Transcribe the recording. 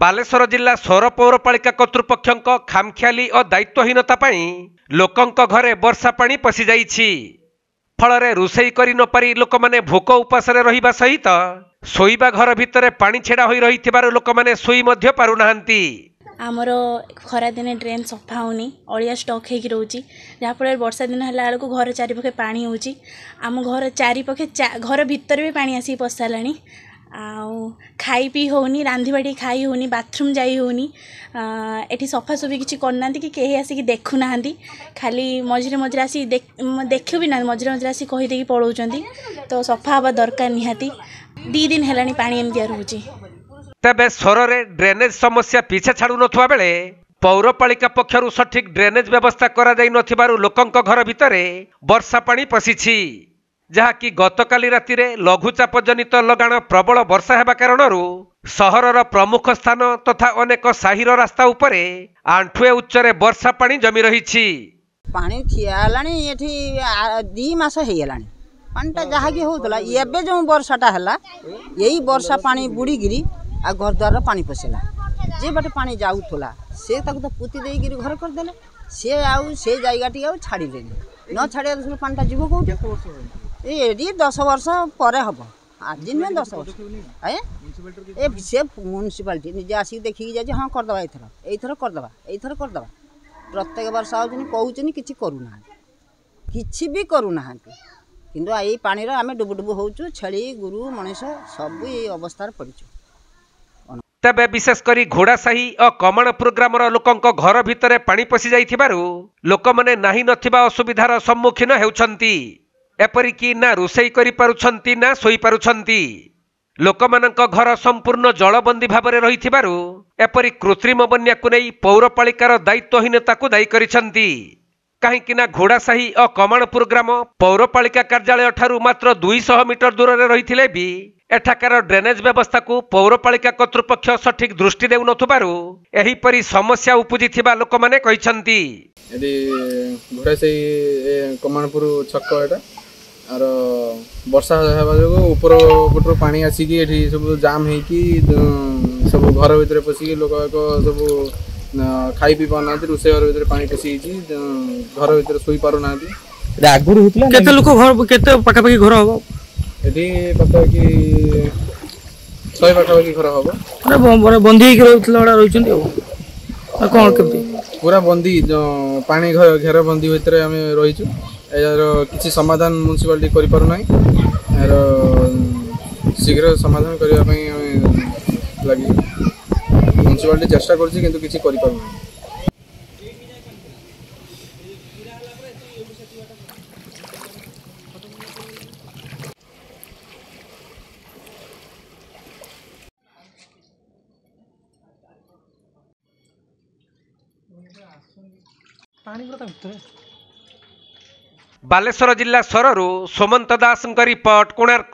ବାଲେଶ୍ୱର ଜିଲ୍ଲା ସୌର ପୌରପାଳିକା କର୍ତ୍ତୃପକ୍ଷଙ୍କ ଖାମଖିଆଲି ଓ ଦାୟିତ୍ୱହୀନତା ପାଇଁ ଲୋକଙ୍କ ଘରେ ବର୍ଷା ପାଣି ପଶିଯାଇଛି ଫଳରେ ରୋଷେଇ କରି ନପାରି ଲୋକମାନେ ଭୋକ ଉପାସରେ ରହିବା ସହିତ ଶୋଇବା ଘର ଭିତରେ ପାଣି ଛିଡ଼ା ହୋଇ ରହିଥିବାରୁ ଲୋକମାନେ ଶୋଇ ମଧ୍ୟ ପାରୁନାହାନ୍ତି ଆମର ଖରାଦିନେ ଡ୍ରେନ୍ ସଫା ହେଉନି ଅଳିଆ ଷ୍ଟକ୍ ହେଇକି ରହୁଛି ଯାହାଫଳରେ ବର୍ଷା ଦିନ ହେଲା ବେଳକୁ ଘର ଚାରିପାଖେ ପାଣି ହେଉଛି ଆମ ଘର ଚାରିପାଖେ ଘର ଭିତରେ ବି ପାଣି ଆସିକି ପଶିସାରିଲାଣି ଆଉ ଖାଇ ପିଇ ହେଉନି ରାନ୍ଧିବା ଖାଇ ହେଉନି ବାଥରୁମ୍ ଯାଇ ହେଉନି ଏଠି ସଫାସୁଫି କିଛି କରୁନାହାନ୍ତି କି କେହି ଆସିକି ଦେଖୁନାହାନ୍ତି ଖାଲି ମଝିରେ ମଝିରେ ଆସି ଦେଖୁ ବି ନାହାନ୍ତି ମଝିରେ ମଝିରେ ଆସି କହିଦେଇକି ପଳାଉଛନ୍ତି ତ ସଫା ହେବା ଦରକାର ନିହାତି ଦୁଇ ଦିନ ହେଲାଣି ପାଣି ଏମିତିଆ ରହୁଛି ତେବେ ସ୍ୱରରେ ଡ୍ରେନେଜ୍ ସମସ୍ୟା ପିଛା ଛାଡ଼ୁନଥିବା ବେଳେ ପୌରପାଳିକା ପକ୍ଷରୁ ସଠିକ୍ ଡ୍ରେନେଜ୍ ବ୍ୟବସ୍ଥା କରାଯାଇନଥିବାରୁ ଲୋକଙ୍କ ଘର ଭିତରେ ବର୍ଷା ପାଣି ପଶିଛି ଯାହାକି ଗତକାଲି ରାତିରେ ଲଘୁଚାପ ଜନିତ ଲଗାଣ ପ୍ରବଳ ବର୍ଷା ହେବା କାରଣରୁ ସହରର ପ୍ରମୁଖ ସ୍ଥାନ ତଥା ଅନେକ ସାହିର ରାସ୍ତା ଉପରେ ଆଣ୍ଠୁଏ ଉଚ୍ଚରେ ବର୍ଷା ପାଣି ଜମି ରହିଛି ପାଣି ଠିଆ ହେଲାଣି ଏଠି ଦୁଇ ମାସ ହେଇଗଲାଣି ପାଣିଟା ଯାହାକି ହେଉଥିଲା ଏବେ ଯେଉଁ ବର୍ଷାଟା ହେଲା ଏଇ ବର୍ଷା ପାଣି ବୁଡ଼ିକିରି ଆଉ ଘରଦ୍ୱାରର ପାଣି ପଶିଲା ଯେ ବାଟେ ପାଣି ଯାଉଥିଲା ସେ ତାକୁ ତ ପୋତି ଦେଇକିରି ଘର କରିଦେଲେ ସେ ଆଉ ସେ ଜାয়ଗାଟି ଆଉ ଛାଡ଼ିଲେନି ନ ଛାଡ଼ିବା ପାଣିଟା ଯିବ କେଉଁଠି ଏଠି ଦଶ ବର୍ଷ ପରେ ହେବ ଆଜି ନୁହେଁ ଦଶ ବର୍ଷ ଆଜ୍ଞା ଏ ସେ ମ୍ୟୁନିସିପାଲିଟି ନିଜେ ଆସିକି ଦେଖିକି ଯାଇଛି ହଁ କରିଦେବା ଏଇଥର ଏଇଥର କରିଦେବା ଏଇଥର କରିଦେବା ପ୍ରତ୍ୟେକ ବର୍ଷ ହେଉଛନ୍ତି କହୁଛନ୍ତି କିଛି କରୁନାହାନ୍ତି କିଛି ବି କରୁନାହାନ୍ତି କିନ୍ତୁ ଏଇ ପାଣିର ଆମେ ଡୁବୁଡୁବୁ ହେଉଛୁ ଛେଳି ଗୁରୁ ମଣିଷ ସବୁ ଏଇ ଅବସ୍ଥାରେ ପଡ଼ିଛୁ ତେବେ ବିଶେଷ କରି ଘୋଡ଼ାସାହି ଓ କମାଣପୁର ଗ୍ରାମର ଲୋକଙ୍କ ଘର ଭିତରେ ପାଣି ପଶି ଯାଇଥିବାରୁ ଲୋକମାନେ ନାହିଁ ନଥିବା ଅସୁବିଧାର ସମ୍ମୁଖୀନ ହେଉଛନ୍ତି ଏପରିକି ନା ରୋଷେଇ କରିପାରୁଛନ୍ତି ନା ଶୋଇପାରୁଛନ୍ତି ଲୋକମାନଙ୍କ ଘର ସମ୍ପୂର୍ଣ୍ଣ ଜଳବନ୍ଦୀ ଭାବରେ ରହିଥିବାରୁ ଏପରି କୃତ୍ରିମ ବନ୍ୟାକୁ ନେଇ ପୌରପାଳିକାର ଦାୟିତ୍ୱହୀନତାକୁ ଦାୟୀ କରିଛନ୍ତି କାହିଁକି ନା ଘୋଡ଼ାସାହି ଓ କମାଣପୁର ଗ୍ରାମ ପୌରପାଳିକା କାର୍ଯ୍ୟାଳୟଠାରୁ ମାତ୍ର ଦୁଇଶହ ମିଟର ଦୂରରେ ରହିଥିଲେ ବି ଏଠାକାର ଡ୍ରେନେଜ୍ ବ୍ୟବସ୍ଥାକୁ ପୌରପାଳିକା କର୍ତ୍ତୃପକ୍ଷ ସଠିକ୍ ଦୃଷ୍ଟି ଦେଉନଥିବାରୁ ଏହିପରି ସମସ୍ୟା ଉପୁଜିଥିବା ଲୋକମାନେ କହିଛନ୍ତି ଘୋଡ଼ାସାହି କମାଣପୁର ଛକ ଏଟା ଆର ବର୍ଷା ହେବା ଯୋଗୁଁ ଉପର ପଟରୁ ପାଣି ଆସିକି ଏଠି ସବୁ ଜାମ୍ ହେଇକି ସବୁ ଘର ଭିତରେ ପଶିକି ଲୋକ ଏକ ସବୁ ଖାଇ ପିଇ ପାରୁନାହାନ୍ତି ରୋଷେଇ ଘର ଭିତରେ ପାଣି ପଶିଯାଇଛି ଘର ଭିତରେ ଶୋଇ ପାରୁନାହାନ୍ତି ଆଗରୁ ହେଇଥିଲା କେତେ ଲୋକ ଘର କେତେ ପାଖାପାଖି ଘର ହବ ଏଠି ପାଖାପାଖି ଶହେ ପାଖାପାଖି ଘର ହବ ମାନେ ବନ୍ଦୀ ହେଇକି ରହୁଥିଲା ଗୁଡ଼ା ରହିଛନ୍ତି ଆଉ କ'ଣ କେମିତି ପୁରା ବନ୍ଦୀ ପାଣି ଘେର ବନ୍ଦୀ ଭିତରେ ଆମେ ରହିଛୁ ଏହାର କିଛି ସମାଧାନ ମ୍ୟୁନିସିପାଲିଟି କରିପାରୁନାହିଁ ଏହାର ଶୀଘ୍ର ସମାଧାନ କରିବା ପାଇଁ ଆମେ ଲାଗି ମ୍ୟୁନିସିପାଲିଟି ଚେଷ୍ଟା କରୁଛି କିନ୍ତୁ କିଛି କରିପାରୁନାହିଁ बालेश्वर जिल्ला सररु सोमन्त दासको रिपोर्ट कोणार्